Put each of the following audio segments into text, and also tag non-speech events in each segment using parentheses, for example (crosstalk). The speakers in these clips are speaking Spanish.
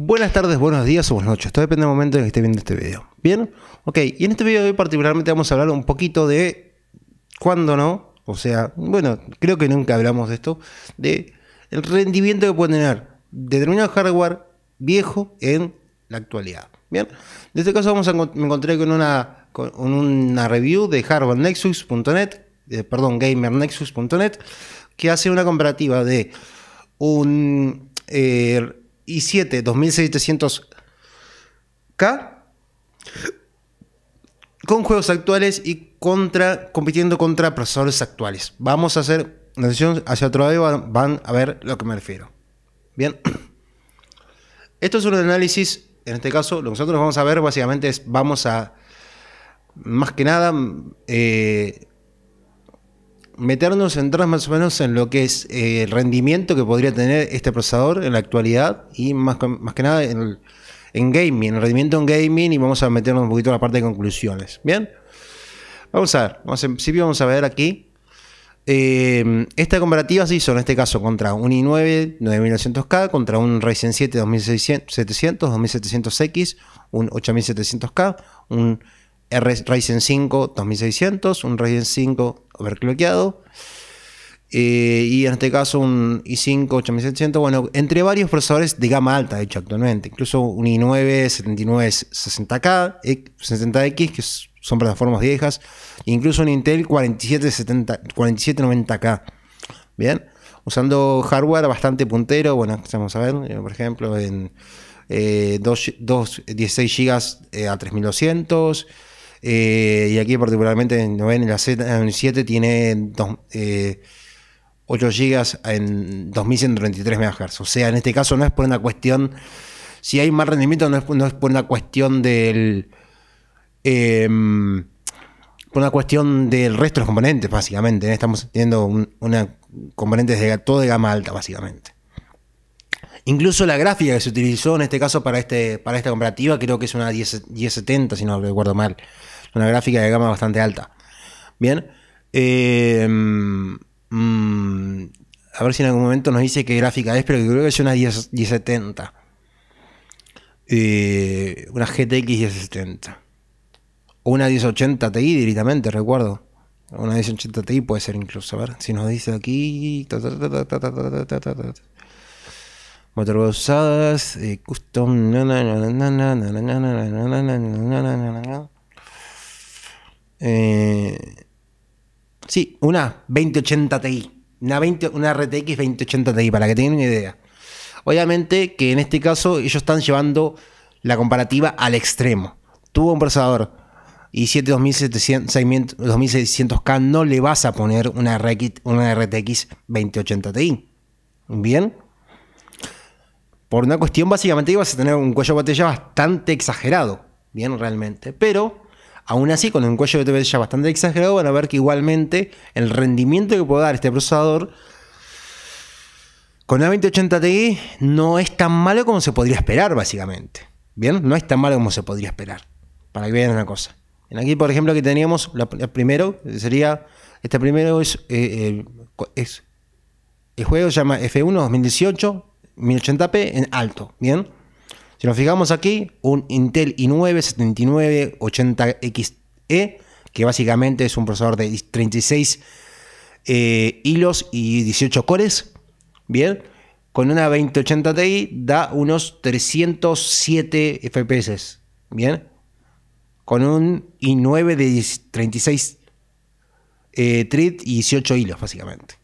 Buenas tardes, buenos días o buenas noches. Todo depende del momento en que esté viendo este video. ¿Bien? Ok, y en este video de hoy particularmente vamos a hablar un poquito de cuándo no. O sea, bueno, creo que nunca hablamos de esto. De el rendimiento que puede tener determinado hardware viejo en la actualidad. Bien, en este caso vamos me encontré con una, review de hardwarenexus.net, eh, perdón, gamernexus.net, que hace una comparativa de un eh, I7 2700K con juegos actuales y contra, compitiendo contra procesadores actuales. Vamos a hacer una decisión hacia otro lado, van, van a ver lo que me refiero. Bien. (clears throat) Esto es un análisis, en este caso, lo que nosotros vamos a ver básicamente es, vamos a, más que nada, eh, meternos, entrar más o menos en lo que es eh, el rendimiento que podría tener este procesador en la actualidad y más, más que nada en, el, en gaming, el rendimiento en gaming y vamos a meternos un poquito en la parte de conclusiones. Bien, vamos a ver, vamos a, en principio vamos a ver aquí. Eh, esta comparativa se hizo en este caso contra un i9 9900K, contra un Ryzen 7 2700, 2700X, un 8700K, un Ryzen 5 2600, un Ryzen 5 overclockeado. Eh, y en este caso un i5 8700, bueno, entre varios procesadores de gama alta, de hecho, actualmente, incluso un i9 7960K, 60X, que son plataformas viejas, incluso un Intel 4790K, bien, usando hardware bastante puntero, bueno, vamos a ver, eh, por ejemplo, en 16 eh, GB a 3200. Eh, y aquí particularmente en, ven, la Z7 tiene 8 eh, GB en 2133 MHz. O sea, en este caso no es por una cuestión, si hay más rendimiento no es, no es por una cuestión del... Em, una cuestión del resto de los componentes, básicamente. ¿eh? Estamos teniendo una componentes de todo de gama alta, básicamente. Incluso la gráfica que se utilizó en este caso para, este, para esta comparativa creo que es una 10, 1070, si no recuerdo mal una gráfica de gama bastante alta. Bien. a ver si en algún momento nos dice qué gráfica es, pero creo que es una 10, 1070. una GTX 1070. O una 1080 Ti directamente, recuerdo. Una 1080 Ti puede ser incluso. A ver si nos dice aquí. motor usadas. custom. Eh, sí, una 2080 Ti. Una, 20, una RTX 2080 Ti, para que tengan una idea. Obviamente que en este caso ellos están llevando la comparativa al extremo. Tuvo un procesador i7 2600K, no le vas a poner una RTX, una RTX 2080 Ti. Bien. Por una cuestión, básicamente vas a tener un cuello de botella bastante exagerado. Bien, realmente. Pero Aún así, con un cuello de ya bastante exagerado, van a ver que igualmente el rendimiento que puede dar este procesador con la 2080 Ti no es tan malo como se podría esperar, básicamente. ¿Bien? No es tan malo como se podría esperar. Para que vean una cosa. En aquí, por ejemplo, que teníamos, la, primero sería, este primero es, eh, eh, es, el juego se llama F1 2018, 1080p en alto, ¿bien? Si nos fijamos aquí, un Intel i9 7980XE, e, que básicamente es un procesador de 36 eh, hilos y 18 cores, bien, con una 2080 Ti da unos 307 FPS, bien, con un i9 de 36 eh, y 18 hilos, básicamente,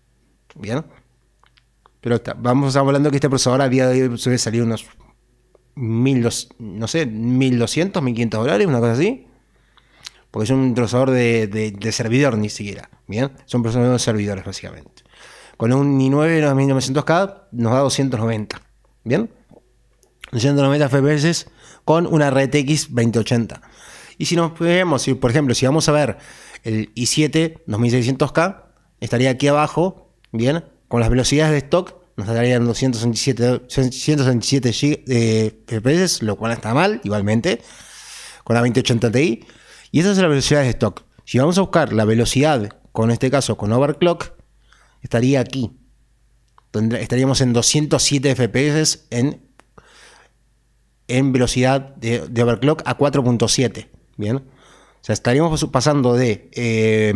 bien. Pero vamos hablando que este procesador a día de hoy suele salir unos 1200, no sé, 1200, 1500 dólares, una cosa así. Porque es un procesador de, servidor ni siquiera. Bien, son procesadores de servidores básicamente. Con un i9 9900 k nos da 290. Bien, 290 FPS con una RTX 2080. Y si nos vemos, por ejemplo, si vamos a ver el i7 2600K, estaría aquí abajo, bien, con las velocidades de stock nos darían en 267 FPS, lo cual está mal, igualmente, con la 2080 Ti. Y esa es la velocidad de stock. Si vamos a buscar la velocidad, con este caso con overclock, estaría aquí. Estaríamos en 207 FPS en, en velocidad de, overclock a 4.7. Bien. O sea, estaríamos pasando de 3.4,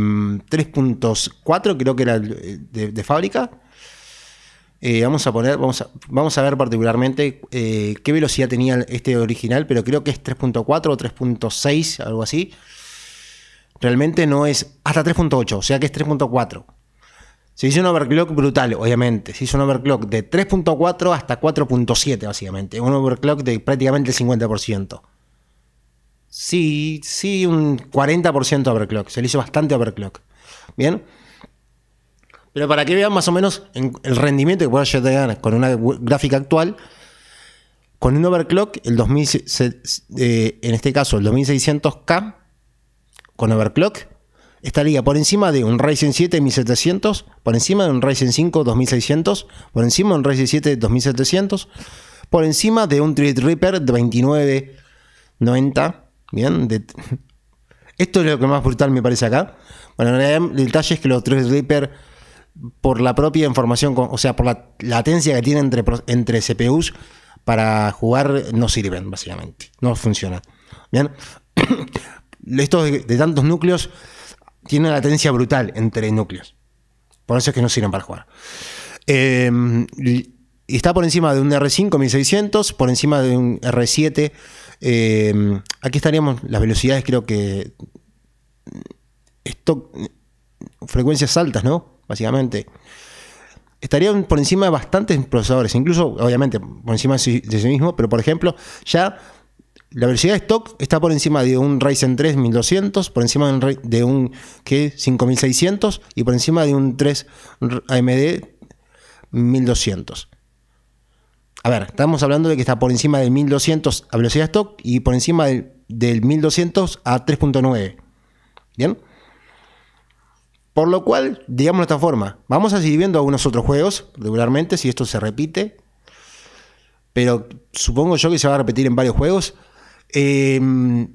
em, creo que era eh, de fábrica, eh, vamos a poner, vamos a, vamos a ver particularmente eh, qué velocidad tenía este original, pero creo que es 3.4 o 3.6, algo así. Realmente no es hasta 3.8, o sea que es 3.4. Se hizo un overclock brutal, obviamente. Se hizo un overclock de 3.4 hasta 4.7, básicamente. Un overclock de prácticamente el 50%. Sí, sí, un 40% overclock. Se le hizo bastante overclock. Bien. Pero para que vean más o menos el rendimiento que pueda llegar con una gráfica actual, con un overclock, el 2000, eh, en este caso el 2600K, con overclock, estaría por encima de un Ryzen 7 1700, por encima de un Ryzen 5 2600, por encima de un Ryzen 7 2700, por encima de un Threadripper de 2990. Bien, (laughs) esto es lo que más brutal me parece acá. Bueno, el detalle es que los Threadripper por la propia información, o sea, por la latencia que tiene entre, entre CPUs para jugar, no sirven, básicamente. No funciona Bien. (clears throat) esto de, tantos núcleos tiene una latencia brutal entre núcleos. Por eso es que no sirven para jugar. Eh, está por encima de un R5 1600, por encima de un R7. Eh, aquí estaríamos las velocidades, creo que. Esto, frecuencias altas, ¿no? básicamente. Estarían por encima de bastantes procesadores, incluso, obviamente, por encima de sí mismo, pero por ejemplo, ya la velocidad de stock está por encima de un Ryzen 3 1200, por encima de un ¿qué? 5600 y por encima de un 3 AMD 1200. A ver, estamos hablando de que está por encima del 1200 a velocidad de stock y por encima del, del 1200 a 3.9. ¿Bien? Por lo cual, digamos de esta forma, vamos a seguir viendo algunos otros juegos regularmente, si esto se repite, pero supongo yo que se va a repetir en varios juegos. Em,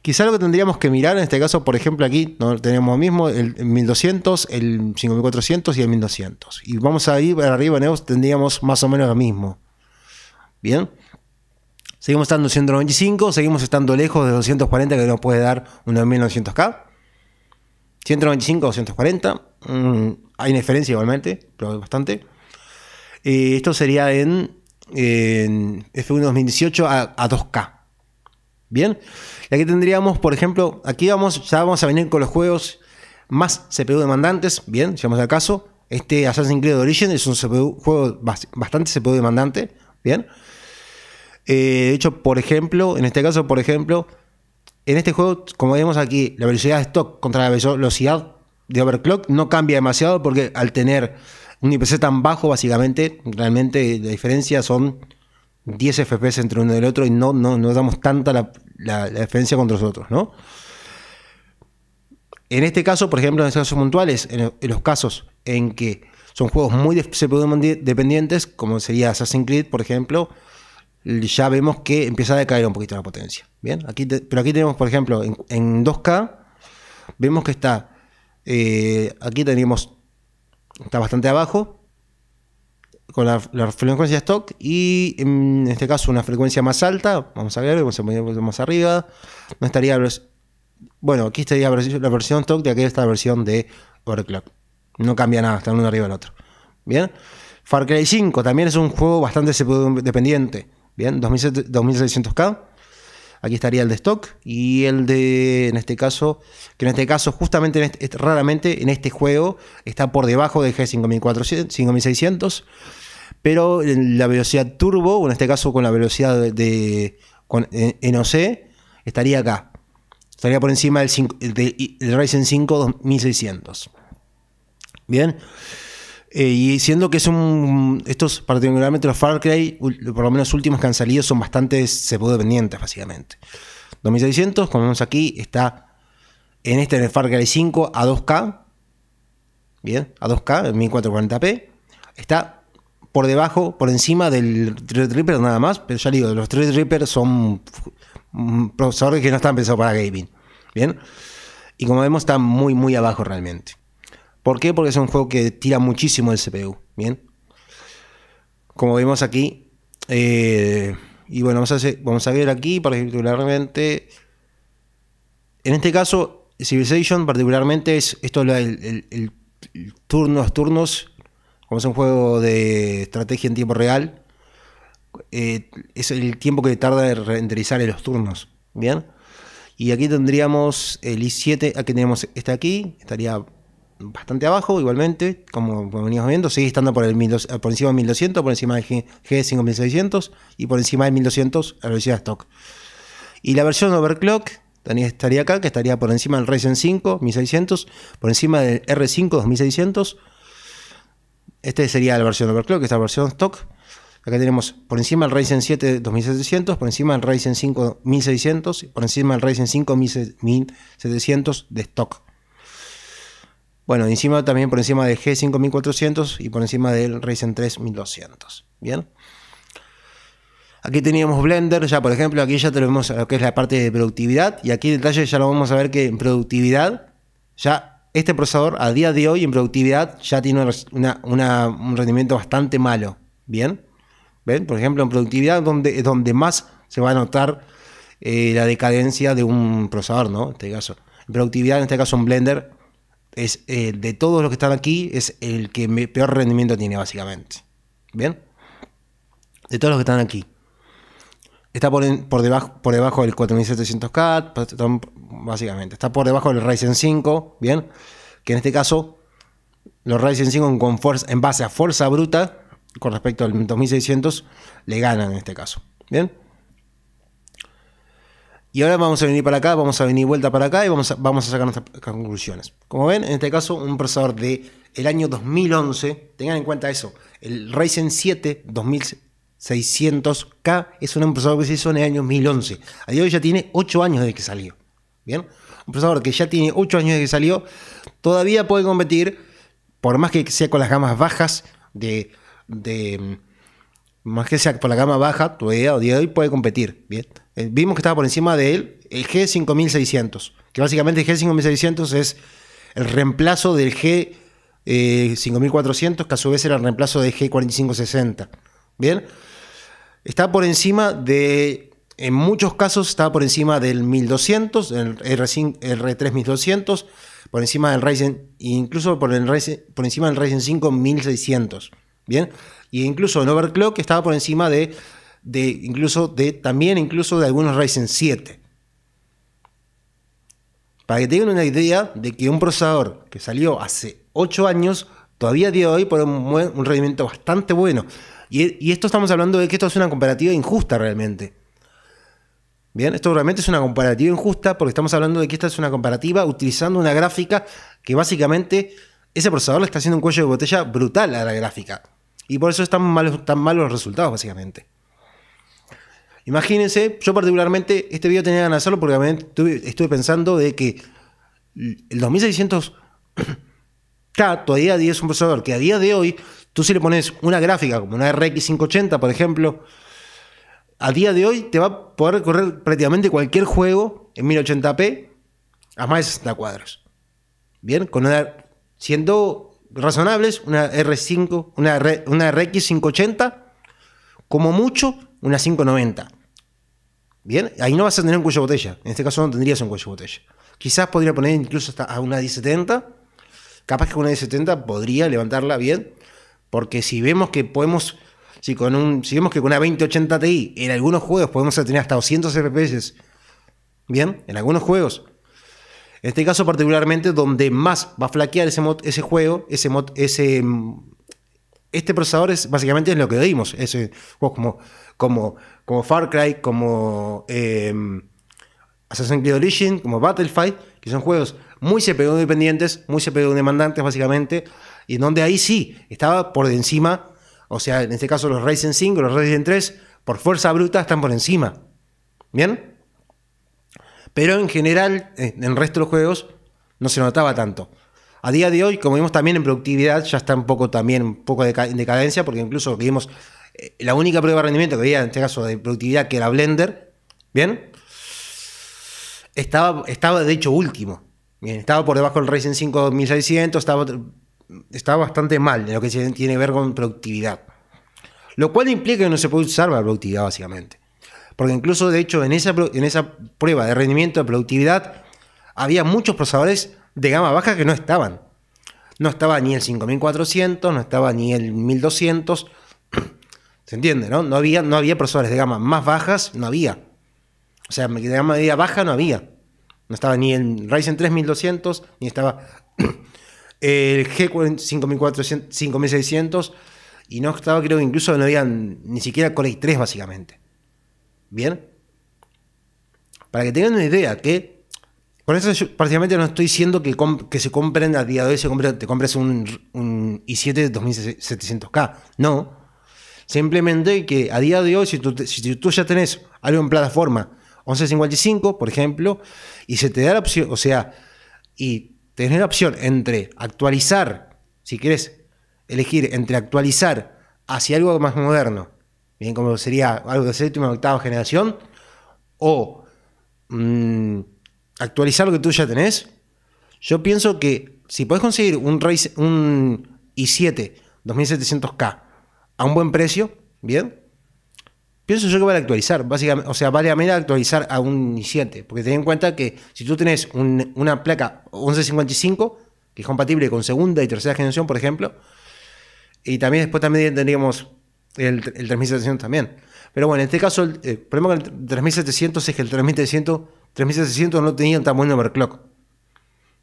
quizá lo que tendríamos que mirar en este caso, por ejemplo, aquí ¿no? tenemos mismo el 1200, el 5400 y el 1200. Y vamos a ir para arriba, tendríamos más o menos lo mismo. Bien. Seguimos estando en 195, seguimos estando lejos de 240 que nos puede dar unos 1900K. 195, 240. Mm, hay una diferencia igualmente, pero bastante. Eh, esto sería en, F1 2018 a, 2K. Bien. Y aquí tendríamos, por ejemplo, aquí vamos, ya vamos a venir con los juegos más CPU demandantes. Bien, si vamos al caso. Este Assassin's Creed Origin es un juego bastante CPU demandante. Bien. Eh, de hecho, por ejemplo, en este caso, por ejemplo, en este juego, como vemos aquí, la velocidad de stock contra la velocidad de overclock no cambia demasiado porque al tener un IPC tan bajo, básicamente, realmente la diferencia son 10 FPS entre uno y el otro y no, no, damos tanta la, la, diferencia contra los otros, ¿no? En este caso, por ejemplo, en los casos puntuales, en, los casos en que son juegos muy dependientes, como sería Assassin's Creed, por ejemplo, ya vemos que empieza a decaer un poquito la potencia. ¿bien? Aquí pero aquí tenemos, por ejemplo, en, 2K, vemos que está, eh, aquí tenemos, está bastante abajo, con la, frecuencia stock y en este caso una frecuencia más alta, vamos a ver, vamos a poner más arriba, no estaría, bueno, aquí estaría la versión stock de aquí está la versión de overclock. No cambia nada, están uno arriba del otro. Bien. Far Cry 5 también es un juego bastante dependiente. Bien, 2600K. Aquí estaría el de stock y el de, en este caso, que en este caso, justamente, este, raramente en este juego está por debajo de G5400, 5600, pero en la velocidad turbo, o en este caso con la velocidad de, no con, estaría acá. Estaría por encima del, del Ryzen 5 2600. Bien. Eh, y siendo que son Estos, particularmente los Far Cry, por lo menos los últimos que han salido, son bastante pendientes, básicamente. 2600, como vemos aquí, está en este, en el Far Cry 5, a 2K. Bien, a 2K, en 1440p. Está por debajo, por encima del Threadripper nada más, pero ya digo, los Threadripper son mm, procesadores que no están pensados para gaming. Bien. Y como vemos, está muy, muy abajo realmente. ¿Por qué? Porque es un juego que tira muchísimo el CPU, ¿bien? Como vemos aquí, eh, y bueno, vamos a, vamos a ver aquí particularmente, en este caso, Civilization particularmente es, esto es el, el, turnos, turnos, como es un juego de estrategia en tiempo real, eh, es el tiempo que tarda en renderizar en los turnos, ¿bien? Y aquí tendríamos el i7, aquí tenemos este aquí, estaría bastante abajo, igualmente, como, venimos viendo, sigue estando por, encima de 1200, por encima del G, 5600 y por encima de 1200 a la velocidad stock. Y la versión overclock estaría acá, que estaría por encima del Ryzen 5 1600, por encima del R5 2600. Este sería la versión overclock, esta versión stock. Acá tenemos por encima el Ryzen 7 2700, por encima del Ryzen 5 1600, por encima del Ryzen 5 1700 de stock. Bueno, encima también por encima de G5400 y por encima del Ryzen 3 1200. Bien. Aquí teníamos Blender, ya por ejemplo, aquí ya tenemos lo que es la parte de productividad. Y aquí en detalle ya lo vamos a ver que en productividad, ya este procesador a día de hoy en productividad ya tiene un rendimiento bastante malo. Bien. ¿Ven? Por ejemplo, en productividad donde, es donde más se va a notar eh, la decadencia de un procesador, ¿no? En este caso. En productividad, en este caso, un Blender es eh, de todos los que están aquí, es el que peor rendimiento tiene, básicamente. ¿Bien? De todos los que están aquí. Está por, debajo, por debajo del 4700K, pues, básicamente. Está por debajo del Ryzen 5, ¿bien? Que en este caso, los Ryzen 5 con en base a fuerza bruta, con respecto al 2600, le ganan en este caso. ¿Bien? Y ahora vamos a venir para acá, vamos a venir vuelta para acá y vamos a, vamos a sacar nuestras conclusiones. Como ven, en este caso, un procesador de año 2011, tengan en cuenta eso, el Ryzen 7 2600K es un procesador que se hizo en el año 2011. A día de hoy ya tiene 8 años desde que salió. ¿Bien? Un procesador que ya tiene 8 años desde que salió, todavía puede competir, por más que sea con las gamas bajas de más que sea por la gama baja, todavía a día de hoy puede competir. Bien. Eh, vimos que estaba por encima del G5600, que básicamente el G5600 es el reemplazo del G5400, eh, que a su vez era el reemplazo del G4560. Bien. Está por encima de, en muchos casos, está por encima del 1200, el R3200, por encima del Ryzen, incluso por, el por encima del Ryzen 5 Bien, y incluso en Overclock estaba por encima de, de incluso de también incluso de algunos Ryzen 7. Para que tengan una idea de que un procesador que salió hace 8 años, todavía tiene de hoy por un, rendimiento bastante bueno. Y, y, esto estamos hablando de que esto es una comparativa injusta realmente. Bien, esto realmente es una comparativa injusta porque estamos hablando de que esta es una comparativa utilizando una gráfica que básicamente ese procesador le está haciendo un cuello de botella brutal a la gráfica. Y por eso están malos, tan malos los resultados, básicamente. Imagínense, yo particularmente, este video tenía de hacerlo porque estuve, estuve pensando de que el 2600 está (clears throat) todavía es un procesador que a día de hoy, tú si le pones una gráfica como una RX 580, por ejemplo, a día de hoy te va a poder correr prácticamente cualquier juego en 1080p a más de 60 cuadros. Bien, con una, siendo razonables, una R5, una, una RX 580, como mucho una 590. Bien, ahí no vas a tener un cuello de botella. En este caso no tendrías un cuello de botella. Quizás podría poner incluso hasta a una 1070. Capaz que una 1070 podría levantarla bien. Porque si vemos que podemos, si, con un, si vemos que con una 2080 Ti en algunos juegos podemos tener hasta 200 FPS, bien, en algunos juegos en este caso particularmente, donde más va a flaquear ese, mod, ese juego, ese, mod, ese mm, este procesador es básicamente es lo que dimos. Es juegos como, como, como Far Cry, como em, Assassin's Creed Origin, como Battlefield, que son juegos muy CPU dependientes, muy CPU demandantes básicamente, y donde ahí sí estaba por encima, o sea, en este caso los Ryzen 5, los Ryzen 3, por fuerza bruta están por encima. ¿Bien? Pero en general, eh, en el resto de los juegos, no se notaba tanto. A día de hoy, como vimos también en productividad, ya está un poco también un poco de decadencia, porque incluso vimos eh, la única prueba de rendimiento que había en este caso de productividad, que era Blender, ¿bien? Estaba, estaba de hecho último. Bien, estaba por debajo del Ryzen 5 2600, estaba, estaba bastante mal en lo que tiene que ver con productividad. Lo cual implica que no se puede usar para productividad, básicamente. Porque incluso, de hecho, en esa, en esa prueba de rendimiento, de productividad, había muchos procesadores de gama baja que no estaban. No estaba ni el 5400, no estaba ni el 1200. (clears throat) ¿Se entiende, no? No había, no había procesadores de gama más bajas, no había. O sea, de gama de media baja no había. No estaba ni el Ryzen 3200, ni estaba (clears throat) el G5400, 5600, y no estaba, creo que incluso no había ni siquiera Core i3 básicamente. ¿Bien? Para que tengan una idea, que por eso yo prácticamente no estoy diciendo que, que se compren a día de hoy, se te compres un, un i7 de 2700K. No. Simplemente que a día de hoy, si tú, si tú ya tenés algo en plataforma 1155, por ejemplo, y se te da la opción, o sea, y tenés la opción entre actualizar, si quieres elegir entre actualizar hacia algo más moderno bien como sería algo de séptima o octava generación, o mm, actualizar lo que tú ya tenés, yo pienso que si podés conseguir un, un i7 2700K a un buen precio, bien, pienso yo que vale actualizar, básicamente, o sea, vale a pena actualizar a un i7, porque ten en cuenta que si tú tenés una placa 1155, que es compatible con segunda y tercera generación, por ejemplo, y también después también tendríamos el, 3700 también. Pero bueno, en este caso el, eh, problema con el 3700 es que el 3700, no tenía tan buen overclock.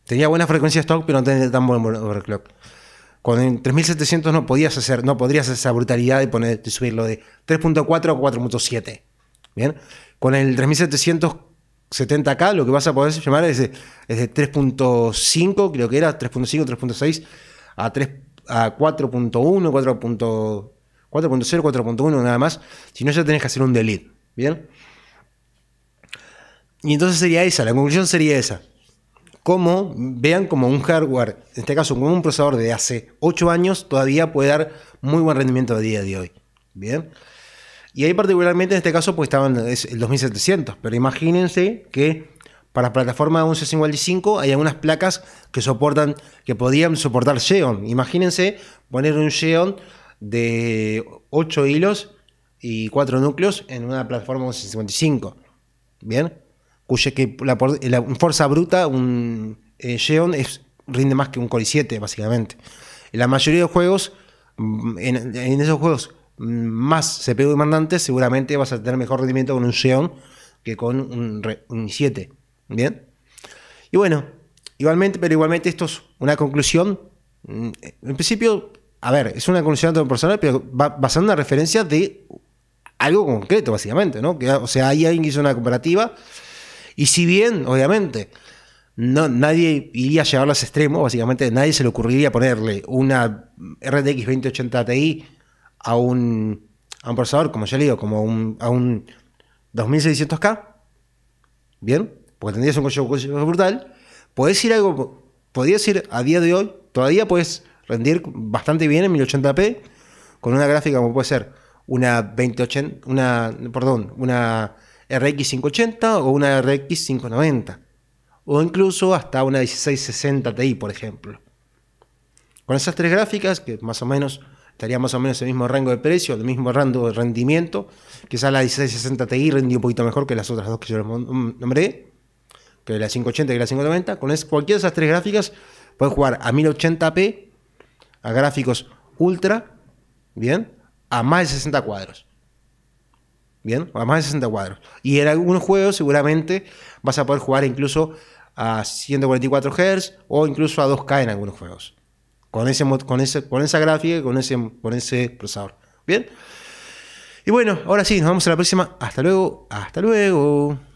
Tenía buena frecuencia de stock, pero no tenía tan buen overclock. con el 3700 no podías hacer, no podrías hacer esa brutalidad de, subirlo de 3.4 a 4.7. Bien, con el 3770K lo que vas a poder llamar es de, 3.5, creo que era 3.5, 3.6 a a 4.1, 4.2 4.0, 4.1 nada más. Si no, ya tenés que hacer un delete. ¿Bien? Y entonces sería esa, la conclusión sería esa. Como, vean como un hardware, en este caso como un procesador de hace 8 años, todavía puede dar muy buen rendimiento a día de hoy. ¿Bien? Y ahí particularmente en este caso pues estaban el 2700, pero imagínense que para la plataforma 1155 hay algunas placas que soportan, que podían soportar Xeon. Imagínense poner un Xeon de 8 hilos y 4 núcleos en una plataforma 1155. ¿Bien? Cuya que la, eh, fuerza bruta, un eh, Xeon, es, rinde más que un Core 7, básicamente. En la mayoría de juegos, mm, en, esos juegos mm, más CPU demandantes, seguramente vas a tener mejor rendimiento con un Xeon que con un, i 7. ¿Bien? Y bueno, igualmente, pero igualmente esto es una conclusión. Mm, eh, en principio, a ver, es una de un personal, pero basando en una referencia de algo concreto, básicamente, ¿no? o sea, ahí alguien que hizo una comparativa. Y si bien, obviamente, no, nadie iría a llevarlo a ese extremo, básicamente, nadie se le ocurriría ponerle una RTX 2080 Ti a un, procesador, como ya le digo, como un, a un 2600K. ¿Bien? Porque tendrías un coche brutal. Podés ir algo, podrías ir a día de hoy, todavía puedes rendir bastante bien en 1080p, con una gráfica como puede ser una 2080, una, perdón, una RX 580 o una RX 590, o incluso hasta una 1660 Ti, por ejemplo. Con esas tres gráficas, que más o menos estaría más o menos el mismo rango de precio, el mismo rango de rendimiento. Quizás la 1660 Ti rendió un poquito mejor que las otras dos que yo les mm, nombré, que la 580 y la 590. Con cualquiera de esas tres gráficas puedes jugar a 1080p a gráficos ultra, ¿bien? A más de 60 cuadros. ¿Bien? A más de 60 cuadros. Y en algunos juegos seguramente vas a poder jugar incluso a 144 Hz o incluso a 2K en algunos juegos. Con, ese, con, ese, con esa gráfica, con ese, con ese procesador. ¿Bien? Y bueno, ahora sí, nos vemos a la próxima. Hasta luego. Hasta luego.